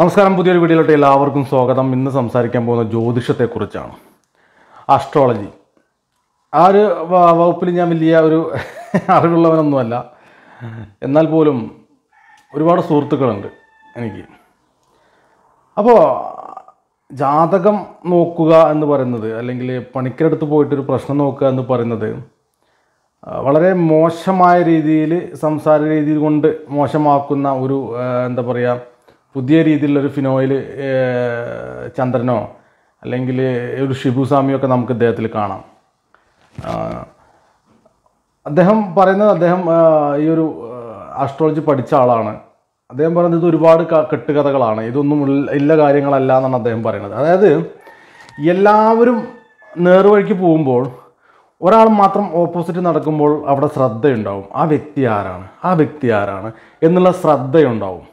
നമസ്കാരം പുതിയൊരു വീഡിയോയിലോട്ട് എല്ലാവർക്കും സ്വാഗതം ഇന്ന് സംസാരിക്കാൻ പോകുന്ന ജ്യോതിഷത്തെക്കുറിച്ചാണ് ആസ്ട്രോളജി ആ ഒരു വകുപ്പിൽ ഞാൻ വലിയ ഒരു അറിവുള്ളവനൊന്നുമല്ല എന്നാൽ പോലും ഒരുപാട് സുഹൃത്തുക്കളുണ്ട് എനിക്ക് അപ്പോൾ ജാതകം നോക്കുക എന്ന് പറയുന്നത് അല്ലെങ്കിൽ പണിക്കരടുത്ത് പോയിട്ടൊരു പ്രശ്നം നോക്കുക എന്ന് പറയുന്നത് വളരെ മോശമായ രീതിയിൽ സംസാര രീതി കൊണ്ട് മോശമാക്കുന്ന ഒരു എന്താ പറയുക പുതിയ രീതിയിലുള്ളൊരു ഫിനോയിൽ ചന്ദ്രനോ അല്ലെങ്കിൽ ഒരു ഷിബുസ്വാമിയൊക്കെ നമുക്ക് ഇദ്ദേഹത്തിൽ കാണാം അദ്ദേഹം പറയുന്നത് അദ്ദേഹം ഈ ഒരു ആസ്ട്രോളജി പഠിച്ച ആളാണ് അദ്ദേഹം പറയുന്നത് ഇത് ഒരുപാട് കെട്ടുകഥകളാണ് ഇതൊന്നും ഇല്ല കാര്യങ്ങളല്ല എന്നാണ് അദ്ദേഹം പറയുന്നത് അതായത് എല്ലാവരും നേർവഴിക്ക് പോകുമ്പോൾ ഒരാൾ മാത്രം ഓപ്പോസിറ്റ് നടക്കുമ്പോൾ അവിടെ ശ്രദ്ധയുണ്ടാവും ആ വ്യക്തി ആരാണ് ആ വ്യക്തി ആരാണ് എന്നുള്ള ശ്രദ്ധയുണ്ടാവും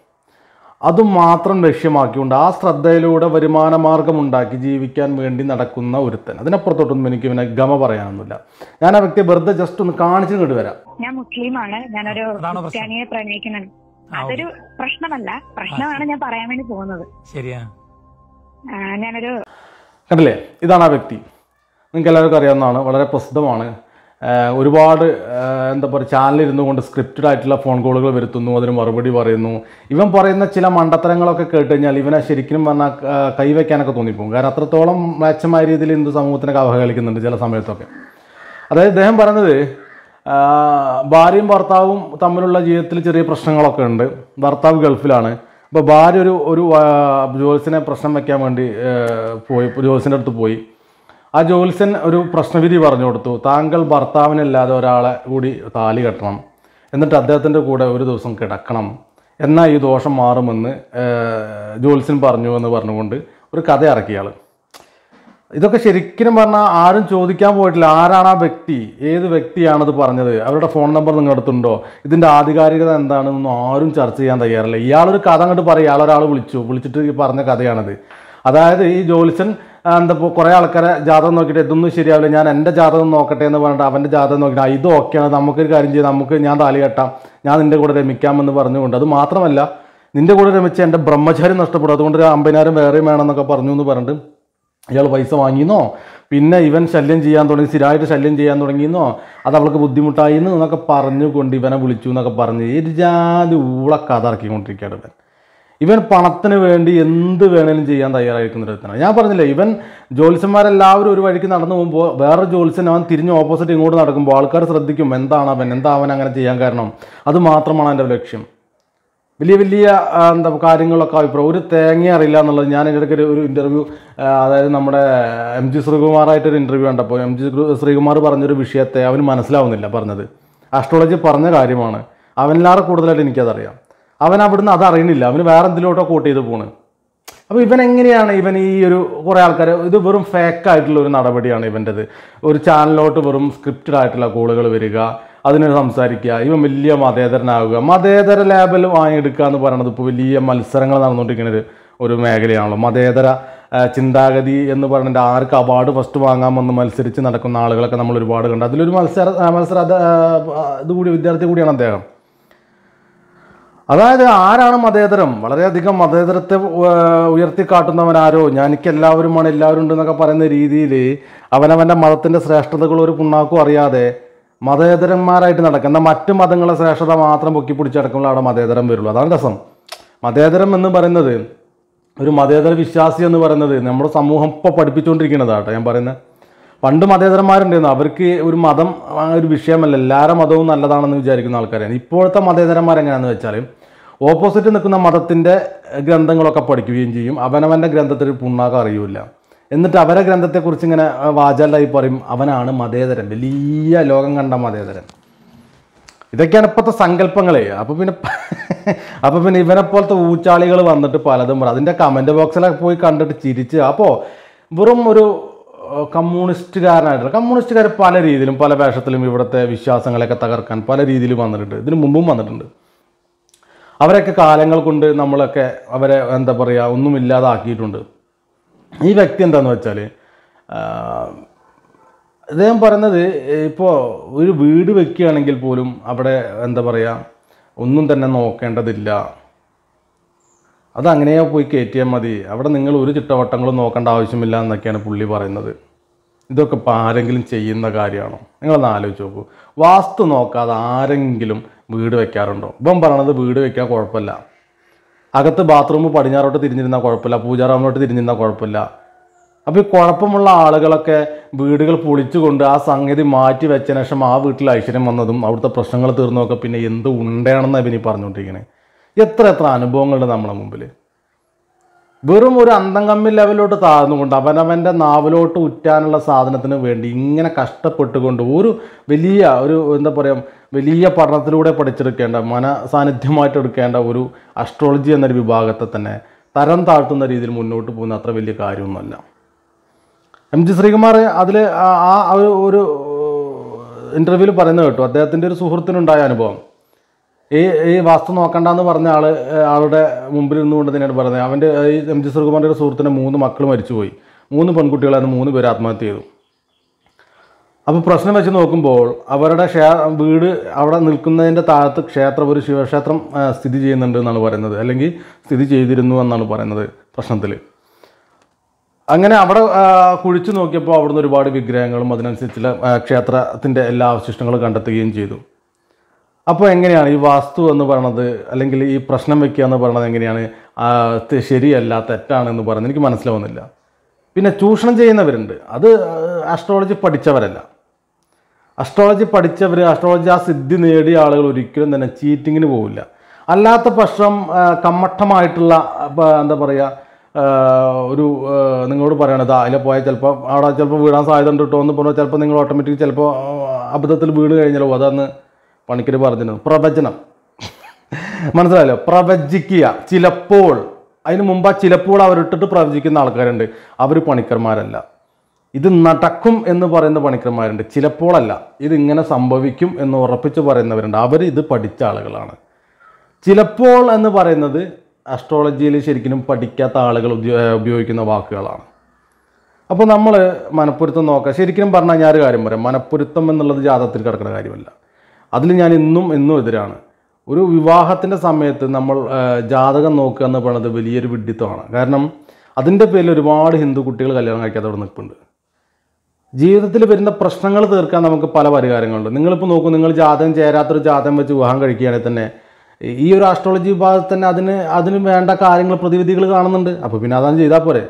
അതുമാത്രം ലക്ഷ്യമാക്കിക്കൊണ്ട് ആ ശ്രദ്ധയിലൂടെ വരുമാന ജീവിക്കാൻ വേണ്ടി നടക്കുന്ന ഒരുത്തൻ അതിനപ്പുറത്തോട്ടൊന്നും എനിക്ക് ഇവനെ ഗമ പറയാനൊന്നുമില്ല ഞാൻ ആ വ്യക്തി വെറുതെ ജസ്റ്റ് ഒന്ന് കാണിച്ചു കൊണ്ട് വരാം ഞാൻ മുസ്ലിമാണ് ഞാനൊരു ക്രിസ്ത്യാനിയെ പ്രണയിക്കുന്നുണ്ട് അതൊരു പ്രശ്നമല്ല പ്രശ്നമാണ് ഞാൻ പറയാൻ വേണ്ടി പോകുന്നത് ശരിയാ ഞാനൊരു കണ്ടില്ലേ ഇതാണ് ആ വ്യക്തി നിങ്ങൾക്ക് എല്ലാവർക്കും അറിയാവുന്നതാണ് വളരെ പ്രസിദ്ധമാണ് ഒരുപാട് എന്താ പറയുക ചാനലിരുന്നു കൊണ്ട് സ്ക്രിപ്റ്റഡ് ആയിട്ടുള്ള ഫോൺ കോളുകൾ വരുത്തുന്നു അതിന് മറുപടി പറയുന്നു ഇവൻ പറയുന്ന ചില മണ്ടത്തരങ്ങളൊക്കെ കേട്ട് കഴിഞ്ഞാൽ ഇവനെ ശരിക്കും പറഞ്ഞാൽ കൈവയ്ക്കാനൊക്കെ തോന്നിപ്പോകും കാരണം അത്രത്തോളം മെച്ചമായ രീതിയിൽ ഇന്ത് സമൂഹത്തിനൊക്കെ അവഹേളിക്കുന്നുണ്ട് ചില സമയത്തൊക്കെ അതായത് ഇദ്ദേഹം പറയുന്നത് ഭാര്യയും ഭർത്താവും തമ്മിലുള്ള ജീവിതത്തിൽ ചെറിയ പ്രശ്നങ്ങളൊക്കെ ഉണ്ട് ഭർത്താവ് ഗൾഫിലാണ് അപ്പോൾ ഭാര്യ ഒരു ഒരു ജോത്സിനെ പ്രശ്നം വയ്ക്കാൻ വേണ്ടി പോയി ജോത്സിൻ്റെ അടുത്ത് പോയി ആ ജോത്സ്യൻ ഒരു പ്രശ്നവിധി പറഞ്ഞു കൊടുത്തു താങ്കൾ ഭർത്താവിനല്ലാതെ ഒരാളെ കൂടി താലി കെട്ടണം എന്നിട്ട് അദ്ദേഹത്തിൻ്റെ കൂടെ ഒരു ദിവസം കിടക്കണം എന്നാൽ ഈ ദോഷം മാറുമെന്ന് ജോത്സ്യൻ പറഞ്ഞു എന്ന് പറഞ്ഞുകൊണ്ട് ഒരു കഥ ഇറക്കിയാൾ ഇതൊക്കെ ശരിക്കും പറഞ്ഞാൽ ആരും ചോദിക്കാൻ പോയിട്ടില്ല ആരാണ് ആ വ്യക്തി ഏത് വ്യക്തിയാണത് പറഞ്ഞത് അവരുടെ ഫോൺ നമ്പർ നിങ്ങൾ അടുത്തുണ്ടോ ഇതിൻ്റെ ആധികാരികത എന്താണെന്നൊന്നും ആരും ചർച്ച ചെയ്യാൻ തയ്യാറില്ല ഇയാളൊരു കഥ അങ്ങോട്ട് പറയും ഇയാളൊരാൾ വിളിച്ചു വിളിച്ചിട്ട് പറഞ്ഞ കഥയാണത് അതായത് ഈ ജോലിസൻ എന്താ കുറേ ആൾക്കാരെ ജാതകം നോക്കിയിട്ട് ഇതൊന്നും ശരിയാവില്ല ഞാൻ എൻ്റെ ജാതകം നോക്കട്ടെ എന്ന് പറഞ്ഞിട്ട് അവൻ്റെ ജാതകം നോക്കിയിട്ട് ഇത് ഓക്കെയാണ് നമുക്കൊരു കാര്യം ചെയ്ത് നമുക്ക് ഞാൻ താലി കെട്ടാം ഞാൻ നിൻ്റെ കൂടെ രമിക്കാമെന്ന് പറഞ്ഞുകൊണ്ട് അത് മാത്രമല്ല നിൻ്റെ കൂടെ രമിച്ച് എൻ്റെ ബ്രഹ്മചാരി നഷ്ടപ്പെടും അതുകൊണ്ട് ഒരു അമ്പതിനായിരം വേറെയും വേണമെന്നൊക്കെ പറഞ്ഞു എന്ന് പറഞ്ഞിട്ട് ഇയാൾ പൈസ വാങ്ങിയെന്നോ പിന്നെ ഇവൻ ശല്യം ചെയ്യാൻ തുടങ്ങി സ്ഥിരമായിട്ട് ശല്യം ചെയ്യാൻ തുടങ്ങിയെന്നോ അത് അവൾക്ക് ബുദ്ധിമുട്ടായി എന്നൊക്കെ പറഞ്ഞുകൊണ്ട് ഇവനെ വിളിച്ചു എന്നൊക്കെ പറഞ്ഞ് ഒരു ജാതി ഊളക്കാതിറക്കിക്കൊണ്ടിരിക്കുകയാണ് ഇവൻ ഇവൻ പണത്തിന് വേണ്ടി എന്ത് വേണേലും ചെയ്യാൻ തയ്യാറായിരിക്കുന്ന ഒരുത്തനാണ് ഞാൻ പറഞ്ഞില്ലേ ഇവൻ ജോത്സ്യന്മാരെല്ലാവരും ഒരു വഴിക്ക് നടന്നു പോകുമ്പോൾ വേറെ ജോത്സ്യൻ അവൻ തിരിഞ്ഞ് ഓപ്പോസിറ്റ് ഇങ്ങോട്ട് നടക്കുമ്പോൾ ആൾക്കാർ ശ്രദ്ധിക്കും എന്താണ് അവൻ എന്താ അവൻ അങ്ങനെ ചെയ്യാൻ കാരണം അത് മാത്രമാണ് എൻ്റെ ലക്ഷ്യം വലിയ വലിയ എന്താ കാര്യങ്ങളൊക്കെ അഭിപ്രായം ഒരു തേങ്ങ അറിയില്ല എന്നുള്ളത് ഞാൻ എൻ്റെ ഇടയ്ക്ക് ഒരു ഇൻ്റർവ്യൂ അതായത് നമ്മുടെ എം ജി ശ്രീകുമാറായിട്ടൊരു ഇൻ്റർവ്യൂ കണ്ടപ്പോൾ എം ജി ശ്രീകുമാർ പറഞ്ഞൊരു വിഷയത്തെ അവന് മനസ്സിലാവുന്നില്ല പറഞ്ഞത് ആസ്ട്രോളജി പറഞ്ഞ കാര്യമാണ് അവനെല്ലാവരും കൂടുതലായിട്ട് എനിക്കതറിയാം അവൻ അവിടുന്ന് അത് അവന് വേറെ എന്തിലോട്ടോ കോട്ട് ചെയ്ത് പോണ് അപ്പോൾ ഇവൻ എങ്ങനെയാണ് ഇവൻ ഈ ഒരു കുറേ ആൾക്കാർ ഇത് വെറും ഫേക്ക് ആയിട്ടുള്ള ഒരു നടപടിയാണ് ഇവൻ്റെത് ഒരു ചാനലിലോട്ട് വെറും സ്ക്രിപ്റ്റഡ് ആയിട്ടുള്ള കോളുകൾ വരിക അതിനെ സംസാരിക്കുക ഇവൻ വലിയ മതേതരനാവുക മതേതര ലേബൽ വാങ്ങിയെടുക്കുക എന്ന് പറയുന്നത് ഇപ്പോൾ വലിയ മത്സരങ്ങൾ നടന്നുകൊണ്ടിരിക്കുന്ന ഒരു ഒരു മേഖലയാണല്ലോ മതേതര ചിന്താഗതി എന്ന് പറഞ്ഞിട്ട് ആർക്ക് അവാർഡ് ഫസ്റ്റ് വാങ്ങാമെന്ന് മത്സരിച്ച് നടക്കുന്ന ആളുകളൊക്കെ നമ്മൾ ഒരുപാട് കണ്ടു അതിലൊരു മത്സര മത്സര ഇതുകൂടി വിദ്യാർത്ഥി കൂടിയാണ് അദ്ദേഹം അതായത് ആരാണ് മതേതരം വളരെയധികം മതേതരത്തെ ഉയർത്തിക്കാട്ടുന്നവനാരോ ഞാനിക്ക് എല്ലാവരുമാണ് എല്ലാവരും ഉണ്ടെന്നൊക്കെ പറയുന്ന രീതിയിൽ അവനവൻ്റെ മതത്തിൻ്റെ ശ്രേഷ്ഠതകൾ ഒരു പുണ്ണാക്കും അറിയാതെ മതേതരന്മാരായിട്ട് നടക്കുന്ന മറ്റ് മതങ്ങളെ ശ്രേഷ്ഠത മാത്രം പൊക്കി പിടിച്ചടക്കുമ്പോൾ അവിടെ മതേതരം വരുള്ളൂ അതാണ് രസം മതേതരം എന്ന് പറയുന്നത് ഒരു മതേതര വിശ്വാസി എന്ന് പറയുന്നത് നമ്മുടെ സമൂഹം ഇപ്പോൾ പഠിപ്പിച്ചുകൊണ്ടിരിക്കുന്നതാട്ടോ ഞാൻ പറയുന്നത് പണ്ട് മതേതരന്മാരുണ്ടായിരുന്നു അവർക്ക് ഒരു മതം ഒരു വിഷയമല്ല എല്ലാവരുടെ മതവും നല്ലതാണെന്ന് വിചാരിക്കുന്ന ആൾക്കാരാണ് ഇപ്പോഴത്തെ മതേതരന്മാരെങ്ങനെയാണെന്ന് വെച്ചാൽ ഓപ്പോസിറ്റ് നിൽക്കുന്ന മതത്തിൻ്റെ ഗ്രന്ഥങ്ങളൊക്കെ പഠിക്കുകയും ചെയ്യും അവനവൻ്റെ ഗ്രന്ഥത്തിൽ പുണ്ണാക്കം അറിയില്ല എന്നിട്ട് അവരെ ഗ്രന്ഥത്തെക്കുറിച്ച് ഇങ്ങനെ വാചാലായി പറയും അവനാണ് മതേതരൻ വലിയ ലോകം കണ്ട മതേതരൻ ഇതൊക്കെയാണ് ഇപ്പോഴത്തെ സങ്കല്പങ്ങളെ അപ്പോൾ പിന്നെ അപ്പോൾ പിന്നെ ഇവനെപ്പോലത്തെ ഊച്ചാളികൾ വന്നിട്ട് പലതും അതിൻ്റെ കമൻറ്റ് ബോക്സിലൊക്കെ പോയി കണ്ടിട്ട് ചിരിച്ച് അപ്പോൾ വെറും ഒരു കമ്മ്യൂണിസ്റ്റുകാരനായിട്ടുള്ള കമ്മ്യൂണിസ്റ്റുകാർ പല രീതിയിലും പല വേഷത്തിലും ഇവിടുത്തെ വിശ്വാസങ്ങളെയൊക്കെ തകർക്കാൻ പല രീതിയിലും വന്നിട്ടുണ്ട് ഇതിനു മുമ്പും വന്നിട്ടുണ്ട് അവരൊക്കെ കാലങ്ങൾ കൊണ്ട് നമ്മളൊക്കെ അവരെ എന്താ പറയുക ഒന്നുമില്ലാതാക്കിയിട്ടുണ്ട് ഈ വ്യക്തി എന്താണെന്ന് വെച്ചാൽ അദ്ദേഹം പറയുന്നത് ഇപ്പോൾ ഒരു വീട് വെക്കുകയാണെങ്കിൽ പോലും അവിടെ എന്താ പറയുക ഒന്നും തന്നെ നോക്കേണ്ടതില്ല അതങ്ങനെ പോയി കയറ്റിയാൽ മതി അവിടെ നിങ്ങൾ ഒരു ചിട്ടവട്ടങ്ങളും നോക്കേണ്ട ആവശ്യമില്ല എന്നൊക്കെയാണ് പുള്ളി പറയുന്നത് ഇതൊക്കെ ഇപ്പോൾ ആരെങ്കിലും ചെയ്യുന്ന കാര്യമാണോ നിങ്ങളൊന്ന് ആലോചിച്ച് നോക്കൂ വാസ്തു നോക്കാതെ ആരെങ്കിലും വീട് വെക്കാറുണ്ടോ ഇപ്പം പറയണത് വീട് വെക്കാൻ കുഴപ്പമില്ല അകത്ത് ബാത്റൂം പടിഞ്ഞാറോട്ട് തിരിഞ്ഞിരുന്നാൽ കുഴപ്പമില്ല പൂജാറാമിലോട്ട് തിരിഞ്ഞിരുന്നാൽ കുഴപ്പമില്ല അപ്പോൾ ഈ കുഴപ്പമുള്ള ആളുകളൊക്കെ വീടുകൾ പൊളിച്ചുകൊണ്ട് ആ സംഗതി മാറ്റി വെച്ചതിന് ശേഷം ആ വീട്ടിൽ ഐശ്വര്യം വന്നതും അവിടുത്തെ പ്രശ്നങ്ങൾ തീർന്നതൊക്കെ പിന്നെ എന്ത് ഉണ്ടാണെന്നാണ് ഇവനി പറഞ്ഞുകൊണ്ടിരിക്കുന്നത് എത്ര എത്ര അനുഭവങ്ങളുണ്ട് നമ്മുടെ മുമ്പിൽ വെറും ഒരു അന്തം കമ്മി ലെവലിലോട്ട് താഴ്ന്നുകൊണ്ട് അവനവൻ്റെ നാവിലോട്ട് ഉറ്റാനുള്ള സാധനത്തിന് വേണ്ടി ഇങ്ങനെ കഷ്ടപ്പെട്ടുകൊണ്ട് ഒരു വലിയ ഒരു എന്താ പറയുക വലിയ പഠനത്തിലൂടെ പഠിച്ചെടുക്കേണ്ട മന സാന്നിധ്യമായിട്ട് എടുക്കേണ്ട ഒരു അസ്ട്രോളജി എന്നൊരു വിഭാഗത്തെ തന്നെ തരം താഴ്ത്തുന്ന രീതിയിൽ മുന്നോട്ട് പോകുന്ന അത്ര വലിയ കാര്യമൊന്നുമല്ല എം ജി ശ്രീകുമാർ അതിൽ ആ ഒരു ഒരു ഇൻ്റർവ്യൂവിൽ പറയുന്നത് കേട്ടു അദ്ദേഹത്തിൻ്റെ ഒരു സുഹൃത്തിനുണ്ടായ അനുഭവം ഈ ഈ വാസ്തു നോക്കണ്ടെന്ന് പറഞ്ഞ ആള് ആളുടെ മുമ്പിൽ നിന്നുകൊണ്ട് തന്നെയാണ് പറഞ്ഞത് അവൻ്റെ ഈ എം ജി സുകുമാറിൻ്റെ ഒരു സുഹൃത്തിൻ്റെ മൂന്ന് മക്കൾ മരിച്ചുപോയി മൂന്ന് പെൺകുട്ടികളായിരുന്നു മൂന്ന് പേര് ആത്മഹത്യ ചെയ്തു അപ്പോൾ പ്രശ്നം വെച്ച് നോക്കുമ്പോൾ അവരുടെ ക്ഷേ വീട് അവിടെ നിൽക്കുന്നതിൻ്റെ താഴത്ത് ക്ഷേത്രം ഒരു ശിവക്ഷേത്രം സ്ഥിതി ചെയ്യുന്നുണ്ട് എന്നാണ് പറയുന്നത് അല്ലെങ്കിൽ സ്ഥിതി ചെയ്തിരുന്നു എന്നാണ് പറയുന്നത് പ്രശ്നത്തിൽ അങ്ങനെ അവിടെ കുഴിച്ചു നോക്കിയപ്പോൾ അവിടുന്ന് ഒരുപാട് വിഗ്രഹങ്ങളും അതിനനുസരിച്ചുള്ള ക്ഷേത്രത്തിൻ്റെ എല്ലാ അവശിഷ്ടങ്ങളും കണ്ടെത്തുകയും ചെയ്തു അപ്പോൾ എങ്ങനെയാണ് ഈ വാസ്തു എന്ന് പറയണത് അല്ലെങ്കിൽ ഈ പ്രശ്നം വെക്കുക എന്ന് പറയണത് എങ്ങനെയാണ് ശരിയല്ല തെറ്റാണെന്ന് പറയുന്നത് എനിക്ക് മനസ്സിലാവുന്നില്ല പിന്നെ ചൂഷണം ചെയ്യുന്നവരുണ്ട് അത് ആസ്ട്രോളജി പഠിച്ചവരല്ല അസ്ട്രോളജി പഠിച്ചവർ അസ്ട്രോളജി ആ സിദ്ധി നേടിയ ആളുകൾ ഒരിക്കലും തന്നെ ചീറ്റിങ്ങിന് പോവില്ല അല്ലാത്ത പക്ഷം കമ്മട്ടമായിട്ടുള്ള എന്താ പറയുക ഒരു നിങ്ങളോട് പറയണത് അതിലെ പോയാൽ ചിലപ്പോൾ അവിടെ ചിലപ്പോൾ വീടാൻ സാധ്യത ഉണ്ട് കേട്ടോ എന്ന് പറഞ്ഞാൽ ചിലപ്പോൾ നിങ്ങൾ ഓട്ടോമാറ്റിക് ചിലപ്പോൾ അബദ്ധത്തിൽ വീട് കഴിഞ്ഞാലോ അതന്ന് പണിക്കർ പറഞ്ഞിരുന്നു പ്രവചനം മനസ്സിലായല്ലോ പ്രവചിക്കുക ചിലപ്പോൾ അതിന് മുമ്പ് ചിലപ്പോൾ അവരിട്ടിട്ട് പ്രവചിക്കുന്ന ആൾക്കാരുണ്ട് അവർ പണിക്കർമാരല്ല ഇത് നടക്കും എന്ന് പറയുന്ന പണിക്കർമാരുണ്ട് ചിലപ്പോഴല്ല ഇതിങ്ങനെ സംഭവിക്കും എന്ന് ഉറപ്പിച്ച് പറയുന്നവരുണ്ട് അവർ ഇത് പഠിച്ച ആളുകളാണ് ചിലപ്പോൾ എന്ന് പറയുന്നത് അസ്ട്രോളജിയിൽ ശരിക്കും പഠിക്കാത്ത ആളുകൾ ഉപയോഗിക്കുന്ന വാക്കുകളാണ് അപ്പോൾ നമ്മൾ മനപ്പൊരുത്തം നോക്കുക ശരിക്കും പറഞ്ഞാൽ ഞാനൊരു കാര്യം പറയാം മനപ്പൊരുത്തം എന്നുള്ളത് ജാതത്തിൽ കിടക്കുന്ന കാര്യമല്ല അതിൽ ഞാൻ ഇന്നും ഇന്നും എതിരാണ് ഒരു വിവാഹത്തിൻ്റെ സമയത്ത് നമ്മൾ ജാതകം നോക്കുക എന്ന് പറയുന്നത് വലിയൊരു വിഡിത്തമാണ് കാരണം അതിൻ്റെ പേരിൽ ഒരുപാട് ഹിന്ദു കുട്ടികൾ കല്യാണം കഴിക്കാതെ അവിടെ നിൽപ്പുണ്ട് ജീവിതത്തിൽ വരുന്ന പ്രശ്നങ്ങൾ തീർക്കാൻ നമുക്ക് പല പരിഹാരങ്ങളുണ്ട് നിങ്ങളിപ്പോൾ നോക്കൂ നിങ്ങൾ ജാതകം ചേരാത്തൊരു ജാതകം വെച്ച് വിവാഹം കഴിക്കുകയാണെങ്കിൽ തന്നെ ഈ ഒരു ആസ്ട്രോളജി വിഭാഗത്തിൽ തന്നെ അതിന് അതിന് വേണ്ട കാര്യങ്ങൾ പ്രതിവിധികൾ കാണുന്നുണ്ട് അപ്പോൾ പിന്നെ അതാണ് ചെയ്താൽ പോരെ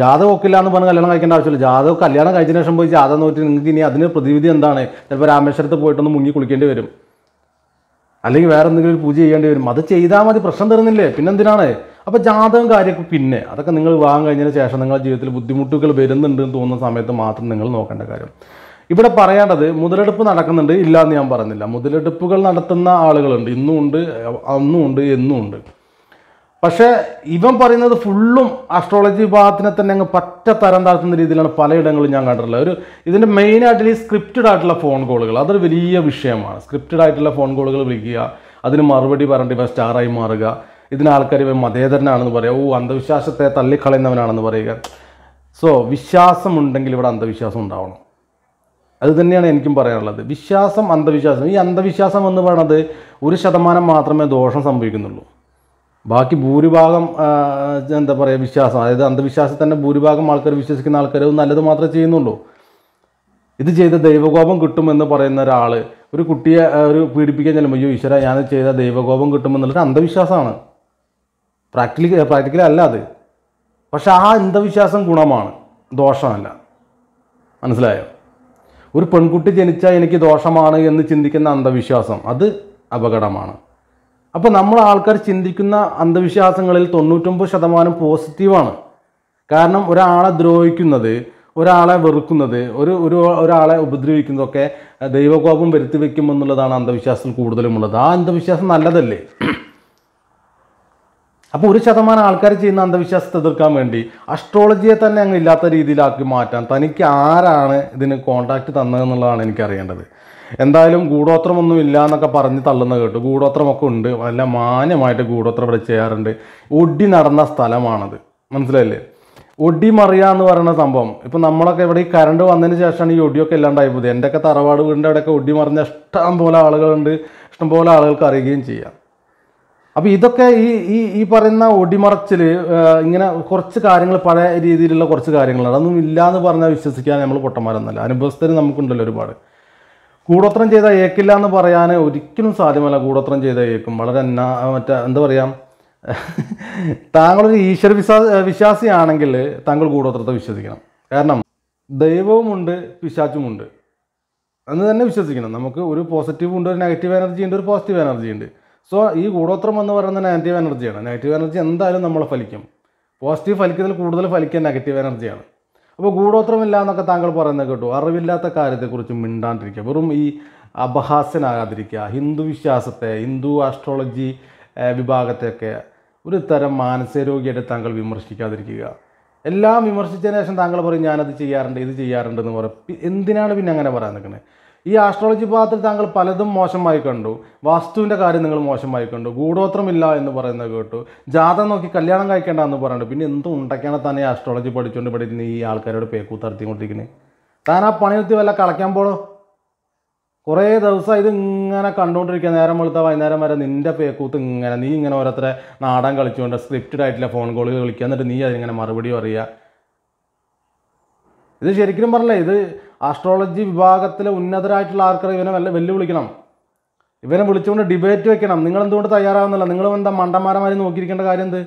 ജാതക ഒക്കില്ല എന്ന് പറഞ്ഞ് കല്യാണം കഴിക്കേണ്ട ആവശ്യമില്ല ജാതക കല്യാണം കഴിച്ചതിന് ശേഷം പോയി ജാതക നോക്കി നിങ്ങൾക്ക് ഇനി അതിന് പ്രതിവിധി എന്താണ് ചിലപ്പോൾ രാമേശ്വരത്ത് പോയിട്ടൊന്ന് മുങ്ങി കുളിക്കേണ്ടി വരും അല്ലെങ്കിൽ വേറെ എന്തെങ്കിലും പൂജ ചെയ്യേണ്ടി വരും അത് ചെയ്താൽ മതി പ്രശ്നം തരുന്നില്ലേ എന്തിനാണ് അപ്പോൾ ജാതകം കാര്യമൊക്കെ പിന്നെ അതൊക്കെ നിങ്ങൾ വിവാഹം കഴിഞ്ഞതിന് ശേഷം നിങ്ങളുടെ ജീവിതത്തിൽ ബുദ്ധിമുട്ടുകൾ എന്ന് തോന്നുന്ന സമയത്ത് മാത്രം നിങ്ങൾ നോക്കേണ്ട കാര്യം ഇവിടെ പറയേണ്ടത് മുതലെടുപ്പ് നടക്കുന്നുണ്ട് ഇല്ല എന്ന് ഞാൻ പറഞ്ഞില്ല മുതലെടുപ്പുകൾ നടത്തുന്ന ആളുകളുണ്ട് ഇന്നും ഉണ്ട് അന്നും ഉണ്ട് എന്നും ഉണ്ട് പക്ഷേ ഇവൻ പറയുന്നത് ഫുള്ളും ആസ്ട്രോളജി വിഭാഗത്തിനെ തന്നെ അങ്ങ് പറ്റ തരം താഴ്ത്തുന്ന രീതിയിലാണ് പലയിടങ്ങളും ഞാൻ കണ്ടിട്ടുള്ളത് ഒരു ഇതിൻ്റെ മെയിനായിട്ട് ഈ സ്ക്രിപ്റ്റഡ് ആയിട്ടുള്ള ഫോൺ കോളുകൾ അതൊരു വലിയ വിഷയമാണ് സ്ക്രിപ്റ്റഡ് ആയിട്ടുള്ള ഫോൺ കോളുകൾ വിളിക്കുക അതിന് മറുപടി പറഞ്ഞിട്ട് ഇവ സ്റ്റാറായി മാറുക ഇതിന് ആൾക്കാർ ഇവൻ മതേതരനാണെന്ന് പറയുക ഓ അന്ധവിശ്വാസത്തെ തള്ളിക്കളയുന്നവനാണെന്ന് പറയുക സോ വിശ്വാസമുണ്ടെങ്കിൽ ഇവിടെ അന്ധവിശ്വാസം ഉണ്ടാവണം അത് തന്നെയാണ് എനിക്കും പറയാനുള്ളത് വിശ്വാസം അന്ധവിശ്വാസം ഈ അന്ധവിശ്വാസം എന്ന് പറയുന്നത് ഒരു ശതമാനം മാത്രമേ ദോഷം സംഭവിക്കുന്നുള്ളൂ ബാക്കി ഭൂരിഭാഗം എന്താ പറയുക വിശ്വാസം അതായത് അന്ധവിശ്വാസത്തിൻ്റെ ഭൂരിഭാഗം ആൾക്കാർ വിശ്വസിക്കുന്ന ആൾക്കാർ നല്ലത് മാത്രമേ ചെയ്യുന്നുള്ളൂ ഇത് ചെയ്ത ദൈവകോപം കിട്ടുമെന്ന് പറയുന്ന ഒരാൾ ഒരു കുട്ടിയെ ഒരു പീഡിപ്പിക്കാൻ ചെല്ലുമ്പോൾ അയ്യോ ഈശ്വര ഞാൻ ചെയ്ത ദൈവകോപം കിട്ടുമെന്നുള്ളൊരു അന്ധവിശ്വാസമാണ് പ്രാക്ടിക്കലി പ്രാക്ടിക്കലി അല്ല അത് പക്ഷെ ആ അന്ധവിശ്വാസം ഗുണമാണ് ദോഷമല്ല മനസ്സിലായോ ഒരു പെൺകുട്ടി ജനിച്ചാൽ എനിക്ക് ദോഷമാണ് എന്ന് ചിന്തിക്കുന്ന അന്ധവിശ്വാസം അത് അപകടമാണ് അപ്പോൾ നമ്മൾ ആൾക്കാർ ചിന്തിക്കുന്ന അന്ധവിശ്വാസങ്ങളിൽ തൊണ്ണൂറ്റൊമ്പത് ശതമാനം പോസിറ്റീവാണ് കാരണം ഒരാളെ ദ്രോഹിക്കുന്നത് ഒരാളെ വെറുക്കുന്നത് ഒരു ഒരു ഒരാളെ ഉപദ്രവിക്കുന്നതൊക്കെ ദൈവകോപം വരുത്തി വെക്കും എന്നുള്ളതാണ് അന്ധവിശ്വാസത്തിൽ കൂടുതലുമുള്ളത് ആ അന്ധവിശ്വാസം നല്ലതല്ലേ അപ്പോൾ ഒരു ശതമാനം ആൾക്കാർ ചെയ്യുന്ന അന്ധവിശ്വാസത്തെ എതിർക്കാൻ വേണ്ടി അസ്ട്രോളജിയെ തന്നെ അങ്ങ് ഇല്ലാത്ത രീതിയിലാക്കി മാറ്റാൻ തനിക്ക് ആരാണ് ഇതിന് കോണ്ടാക്ട് തന്നതെന്നുള്ളതാണ് എനിക്കറിയേണ്ടത് എന്തായാലും ഗൂഢോത്രമൊന്നും ഇല്ല എന്നൊക്കെ പറഞ്ഞ് തള്ളുന്ന കേട്ടു ഗൂഢോത്രമൊക്കെ ഉണ്ട് നല്ല മാന്യമായിട്ട് ഗൂഢോത്രം ഇവിടെ ചെയ്യാറുണ്ട് ഒടി നടന്ന സ്ഥലമാണത് മനസ്സിലായില്ലേ ഒടി മറിയ എന്ന് പറയുന്ന സംഭവം ഇപ്പം നമ്മളൊക്കെ ഇവിടെ ഈ കരണ്ട് വന്നതിന് ശേഷമാണ് ഈ ഒടിയൊക്കെ ഇല്ലാണ്ടായി പോയത് എൻ്റെയൊക്കെ തറവാട് വീടിൻ്റെ അവിടെയൊക്കെ ഒടി മറിഞ്ഞ ഇഷ്ടംപോലെ പോലെ ആളുകളുണ്ട് ഇഷ്ടം പോലെ ആളുകൾക്ക് അറിയുകയും ചെയ്യാം അപ്പോൾ ഇതൊക്കെ ഈ ഈ ഈ പറയുന്ന ഒടിമറച്ചിൽ ഇങ്ങനെ കുറച്ച് കാര്യങ്ങൾ പഴയ രീതിയിലുള്ള കുറച്ച് കാര്യങ്ങളാണ് അതൊന്നും ഇല്ല എന്ന് പറഞ്ഞാൽ വിശ്വസിക്കാൻ നമ്മൾ പൊട്ടന്മാരൊന്നല്ല അനുഭവസ്ഥര് നമുക്കുണ്ടല്ലോ ഒരുപാട് കൂടോത്രം ചെയ്ത ഏക്കില്ല എന്ന് പറയാൻ ഒരിക്കലും സാധ്യമല്ല കൂടോത്രം ചെയ്ത ഏക്കും വളരെ മറ്റേ എന്താ പറയുക താങ്കളൊരു ഈശ്വര വിശ്വാ വിശ്വാസിയാണെങ്കിൽ താങ്കൾ കൂടോത്രത്തെ വിശ്വസിക്കണം കാരണം ദൈവവുമുണ്ട് പിശാച്ചുമുണ്ട് എന്ന് തന്നെ വിശ്വസിക്കണം നമുക്ക് ഒരു പോസിറ്റീവ് ഉണ്ട് ഒരു നെഗറ്റീവ് എനർജി ഉണ്ട് ഒരു പോസിറ്റീവ് എനർജി ഉണ്ട് സോ ഈ കൂടോത്രം എന്ന് പറയുന്നത് നെഗറ്റീവ് എനർജിയാണ് നെഗറ്റീവ് എനർജി എന്തായാലും നമ്മളെ ഫലിക്കും പോസിറ്റീവ് ഫലിക്കുന്നതിൽ കൂടുതൽ ഫലിക്കുക നെഗറ്റീവ് എനർജിയാണ് അപ്പോൾ ഗൂഢോത്രമില്ല എന്നൊക്കെ താങ്കൾ പറയുന്നത് കേട്ടു അറിവില്ലാത്ത കാര്യത്തെക്കുറിച്ച് മിണ്ടാണ്ടിരിക്കുക വെറും ഈ അപഹാസ്യനാകാതിരിക്കുക ഹിന്ദു വിശ്വാസത്തെ ഹിന്ദു ആസ്ട്രോളജി വിഭാഗത്തെയൊക്കെ ഒരു തരം മാനസികരോഗിയായിട്ട് താങ്കൾ വിമർശിക്കാതിരിക്കുക എല്ലാം വിമർശിച്ചതിന് ശേഷം താങ്കൾ പറയും ഞാനത് ചെയ്യാറുണ്ട് ഇത് ചെയ്യാറുണ്ട് എന്ന് പറയും എന്തിനാണ് പിന്നെ അങ്ങനെ പറയാൻ നിൽക്കുന്നത് ഈ ആസ്ട്രോളജി ഭാഗത്തിൽ താങ്കൾ പലതും മോശമായി കണ്ടു വാസ്തുവിൻ്റെ കാര്യം നിങ്ങൾ മോശമായി കണ്ടു ഗൂഢോത്രമില്ല എന്ന് പറയുന്നത് കേട്ടു ജാതം നോക്കി കല്യാണം കഴിക്കേണ്ട എന്ന് പറയുന്നുണ്ട് പിന്നെ എന്തും ഉണ്ടാക്കിയാണ് തന്നെ ആസ്ട്രോളജി പഠിച്ചുകൊണ്ട് പഠിക്കുന്ന ഈ ആൾക്കാരോട് പേക്കൂത്തരത്തിക്കൊണ്ടിരിക്കുന്നത് താൻ ആ പണിയെത്തി വല്ല കളയ്ക്കാൻ പോളോ കുറേ ദിവസം ഇത് ഇങ്ങനെ കണ്ടുകൊണ്ടിരിക്കുക നേരം വെളുത്ത വൈകുന്നേരം വരെ നിൻ്റെ പേക്കൂത്ത് ഇങ്ങനെ നീ ഇങ്ങനെ ഓരോരുത്തരെ നാടൻ കളിച്ചുകൊണ്ട് സ്ക്രിപ്റ്റഡ് ആയിട്ടുള്ള ഫോൺ കോളുകൾ കളിക്കുക എന്നിട്ട് നീ അതിങ്ങനെ മറുപടി പറയുക ഇത് ശരിക്കും പറഞ്ഞില്ല ഇത് ആസ്ട്രോളജി വിഭാഗത്തിലെ ഉന്നതരായിട്ടുള്ള ആൾക്കാർ ഇവനെ വല്ല വെല്ലുവിളിക്കണം ഇവനെ വിളിച്ചുകൊണ്ട് ഡിബേറ്റ് വെക്കണം നിങ്ങൾ എന്തുകൊണ്ട് തയ്യാറാവുന്നില്ല നിങ്ങൾ എന്താ മണ്ടന്മാരമാരി നോക്കിയിരിക്കേണ്ട കാര്യം എന്ത്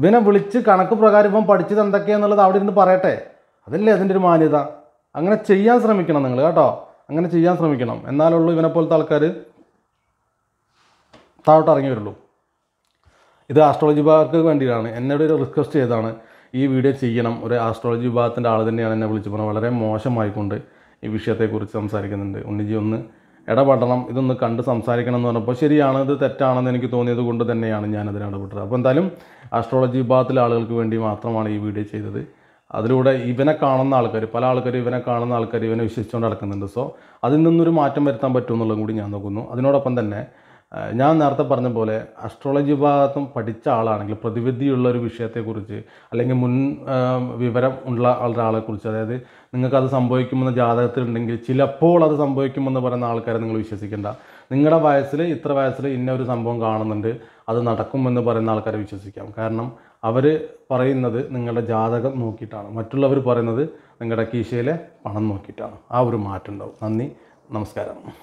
ഇവനെ വിളിച്ച് കണക്ക് പ്രകാരം ഇപ്പം പഠിച്ചത് എന്തൊക്കെയാണെന്നുള്ളത് അവിടെ ഇരുന്ന് പറയട്ടെ അതല്ലേ അതിൻ്റെ ഒരു മാന്യത അങ്ങനെ ചെയ്യാൻ ശ്രമിക്കണം നിങ്ങൾ കേട്ടോ അങ്ങനെ ചെയ്യാൻ ശ്രമിക്കണം എന്നാലുള്ളൂ ഇവനെ പോലത്തെ ആൾക്കാർ താഴോട്ട് ഇറങ്ങി വരുള്ളൂ ഇത് ആസ്ട്രോളജി ആസ്ട്രോളജിക്കാർക്ക് വേണ്ടിയിട്ടാണ് എന്നോട് ഒരു റിക്വസ്റ്റ് ചെയ്താണ് ഈ വീഡിയോ ചെയ്യണം ഒരു ആസ്ട്രോളജി വിഭാഗത്തിൻ്റെ ആൾ തന്നെയാണ് എന്നെ വിളിച്ചു പറഞ്ഞത് വളരെ മോശമായിക്കൊണ്ട് ഈ വിഷയത്തെക്കുറിച്ച് സംസാരിക്കുന്നുണ്ട് ഉണ്ണിജി ഒന്ന് ഇടപെടണം ഇതൊന്ന് കണ്ട് സംസാരിക്കണം എന്ന് പറഞ്ഞപ്പോൾ ശരിയാണ് ഇത് തെറ്റാണെന്ന് എനിക്ക് തോന്നിയത് കൊണ്ട് തന്നെയാണ് ഞാനതിന് ഇടപെട്ടത് അപ്പോൾ എന്തായാലും ആസ്ട്രോളജി വിഭാഗത്തിലെ ആളുകൾക്ക് വേണ്ടി മാത്രമാണ് ഈ വീഡിയോ ചെയ്തത് അതിലൂടെ ഇവനെ കാണുന്ന ആൾക്കാർ പല ആൾക്കാർ ഇവനെ കാണുന്ന ആൾക്കാർ ഇവനെ വിശ്വസിച്ചുകൊണ്ട് നടക്കുന്നുണ്ട് സോ അതിൽ നിന്നൊരു മാറ്റം വരുത്താൻ പറ്റുമെന്നുള്ളതും കൂടി ഞാൻ നോക്കുന്നു അതിനോടൊപ്പം തന്നെ ഞാൻ നേരത്തെ പറഞ്ഞ പോലെ അസ്ട്രോളജി ഭാഗത്തും പഠിച്ച ആളാണെങ്കിൽ പ്രതിവിധിയുള്ള ഒരു വിഷയത്തെക്കുറിച്ച് അല്ലെങ്കിൽ മുൻ വിവരം ഉള്ള ഒരാളെക്കുറിച്ച് അതായത് നിങ്ങൾക്കത് സംഭവിക്കുമെന്ന ജാതകത്തിലുണ്ടെങ്കിൽ ചിലപ്പോൾ അത് സംഭവിക്കുമെന്ന് പറയുന്ന ആൾക്കാരെ നിങ്ങൾ വിശ്വസിക്കേണ്ട നിങ്ങളുടെ വയസ്സിൽ ഇത്ര വയസ്സിൽ ഇന്ന ഒരു സംഭവം കാണുന്നുണ്ട് അത് നടക്കുമെന്ന് പറയുന്ന ആൾക്കാരെ വിശ്വസിക്കാം കാരണം അവർ പറയുന്നത് നിങ്ങളുടെ ജാതകം നോക്കിയിട്ടാണ് മറ്റുള്ളവർ പറയുന്നത് നിങ്ങളുടെ കീശയിലെ പണം നോക്കിയിട്ടാണ് ആ ഒരു മാറ്റം ഉണ്ടാവും നന്ദി നമസ്കാരം